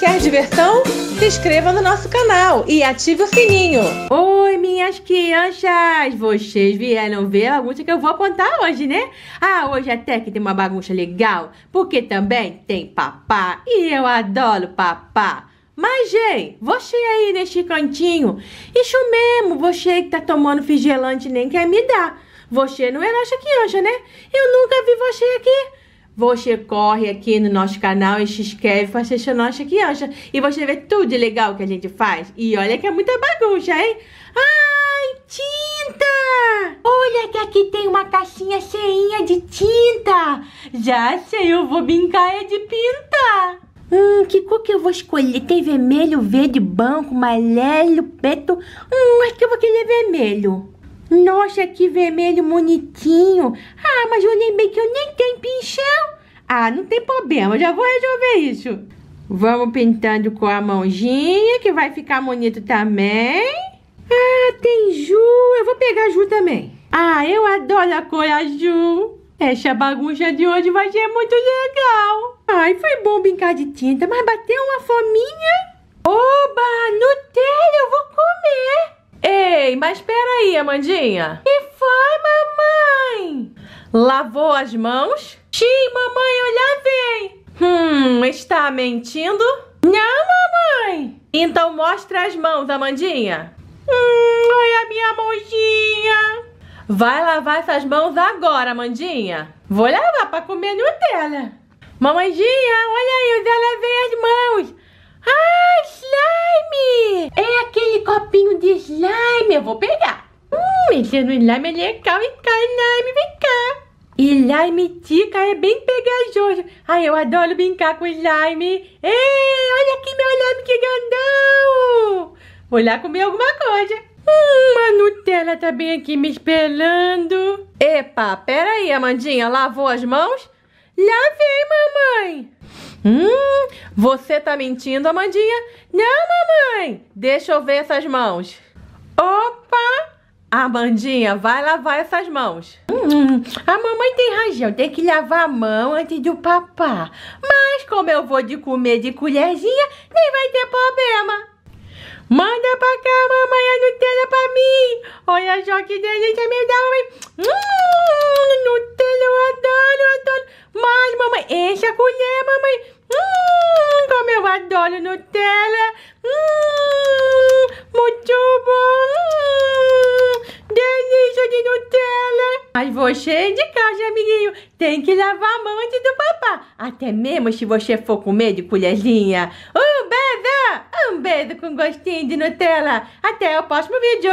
Quer diversão? Se inscreva no nosso canal e ative o sininho. Oi, minhas crianças! Vocês vieram ver a bagunça que eu vou apontar hoje, né? Ah, hoje até que tem uma bagunça legal, porque também tem papá e eu adoro papá. Mas, gente, você aí neste cantinho, isso mesmo, você que tá tomando refrigerante nem quer me dar. Você não é nossa criança, né? Eu nunca vi você aqui. Você corre aqui no nosso canal e se inscreve, assistir seu nossa que acha. E você vê tudo de legal que a gente faz. E olha que é muita bagunça, hein? Ai, tinta! Olha que aqui tem uma caixinha cheinha de tinta. Já sei, eu vou brincar é de pintar. Hum, que cor que eu vou escolher? Tem vermelho, verde, branco, amarelo, preto. Hum, acho que eu vou querer vermelho. Nossa, que vermelho bonitinho. Ah, mas eu lembrei que eu nem tenho pincel. Ah, não tem problema, já vou resolver isso. Vamos pintando com a mãozinha, que vai ficar bonito também. Ah, tem Ju. Eu vou pegar Ju também. Ah, eu adoro a cor azul. Essa bagunça de hoje vai ser muito legal. Ai, foi bom brincar de tinta, mas bateu uma fominha. Oba, Nutella, eu vou comer. Ei, mas pera aí, Amandinha? E foi, mamãe? Lavou as mãos? Sim, mamãe, eu lavei. Hum, está mentindo? Não, mamãe. Então mostra as mãos, Amandinha. Hum, olha a minha mãozinha. Vai lavar essas mãos agora, Amandinha. Vou lavar para comer Nutella. Mamandinha, olha aí, eu já lavei as mãos. Ah, slime! É aquele copinho de slime. Eu vou pegar mexendo em lá, melecal, vem cá, slime, vem cá. slime Tica é bem pegajoso. Ai, eu adoro brincar com slime. Ei, olha aqui meu slime, que grandão. Vou lá comer alguma coisa. Hum, a Nutella tá bem aqui me esperando. Epa, pera aí, Amandinha, lavou as mãos? Lavei, mamãe. Hum, você tá mentindo, Amandinha? Não, mamãe. Deixa eu ver essas mãos. Opa. Amandinha, vai lavar essas mãos. Hum, a mamãe tem razão, tem que lavar a mão antes do papá. Mas como eu vou de comer de colherzinha, nem vai ter problema. Manda pra cá, mamãe, a Nutella pra mim. Olha só que delícia me dá, mamãe. Hum, Nutella, eu adoro, eu adoro. Mas, mamãe, enche a colher, mamãe. Hum, como eu adoro Nutella. Mas você é de casa, amiguinho, tem que lavar a mão antes do papá. Até mesmo se você for comer de colherzinha. Um beijo! Um beijo com gostinho de Nutella. Até o próximo vídeo!